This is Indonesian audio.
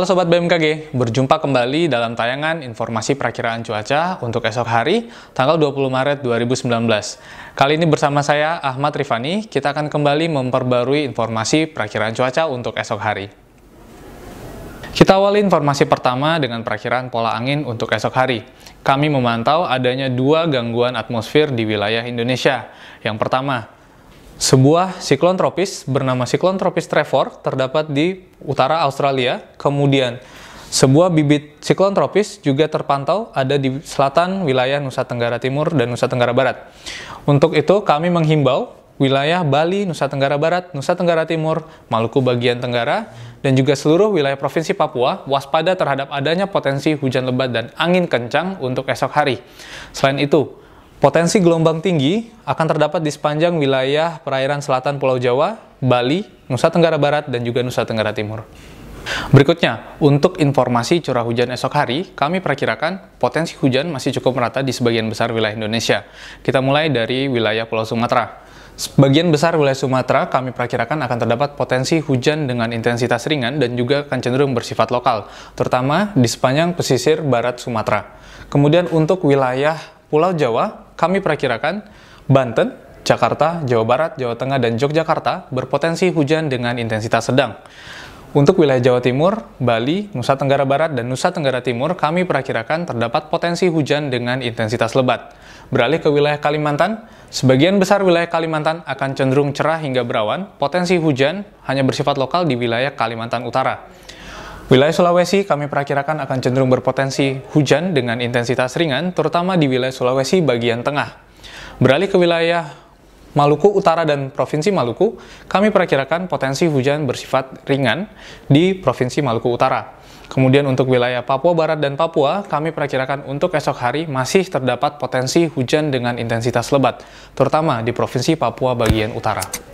Halo Sobat BMKG, berjumpa kembali dalam tayangan informasi perakiraan cuaca untuk esok hari, tanggal 20 Maret 2019. Kali ini bersama saya, Ahmad Rifani, kita akan kembali memperbarui informasi perakiraan cuaca untuk esok hari. Kita awali informasi pertama dengan perakiraan pola angin untuk esok hari. Kami memantau adanya dua gangguan atmosfer di wilayah Indonesia. Yang pertama, sebuah siklon tropis bernama siklon tropis Trevor terdapat di utara Australia. Kemudian, sebuah bibit siklon tropis juga terpantau ada di selatan wilayah Nusa Tenggara Timur dan Nusa Tenggara Barat. Untuk itu, kami menghimbau wilayah Bali, Nusa Tenggara Barat, Nusa Tenggara Timur, Maluku bagian Tenggara, dan juga seluruh wilayah Provinsi Papua waspada terhadap adanya potensi hujan lebat dan angin kencang untuk esok hari. Selain itu, Potensi gelombang tinggi akan terdapat di sepanjang wilayah perairan selatan Pulau Jawa, Bali, Nusa Tenggara Barat, dan juga Nusa Tenggara Timur. Berikutnya, untuk informasi curah hujan esok hari, kami perkirakan potensi hujan masih cukup merata di sebagian besar wilayah Indonesia. Kita mulai dari wilayah Pulau Sumatera. Sebagian besar wilayah Sumatera kami perkirakan akan terdapat potensi hujan dengan intensitas ringan dan juga akan cenderung bersifat lokal, terutama di sepanjang pesisir barat Sumatera. Kemudian untuk wilayah Pulau Jawa, kami perkirakan Banten, Jakarta, Jawa Barat, Jawa Tengah, dan Yogyakarta berpotensi hujan dengan intensitas sedang. Untuk wilayah Jawa Timur, Bali, Nusa Tenggara Barat, dan Nusa Tenggara Timur, kami perkirakan terdapat potensi hujan dengan intensitas lebat. Beralih ke wilayah Kalimantan, sebagian besar wilayah Kalimantan akan cenderung cerah hingga berawan, potensi hujan hanya bersifat lokal di wilayah Kalimantan Utara. Wilayah Sulawesi kami perkirakan akan cenderung berpotensi hujan dengan intensitas ringan, terutama di wilayah Sulawesi bagian tengah. Beralih ke wilayah Maluku Utara dan Provinsi Maluku, kami perkirakan potensi hujan bersifat ringan di Provinsi Maluku Utara. Kemudian untuk wilayah Papua Barat dan Papua, kami perkirakan untuk esok hari masih terdapat potensi hujan dengan intensitas lebat, terutama di Provinsi Papua bagian utara.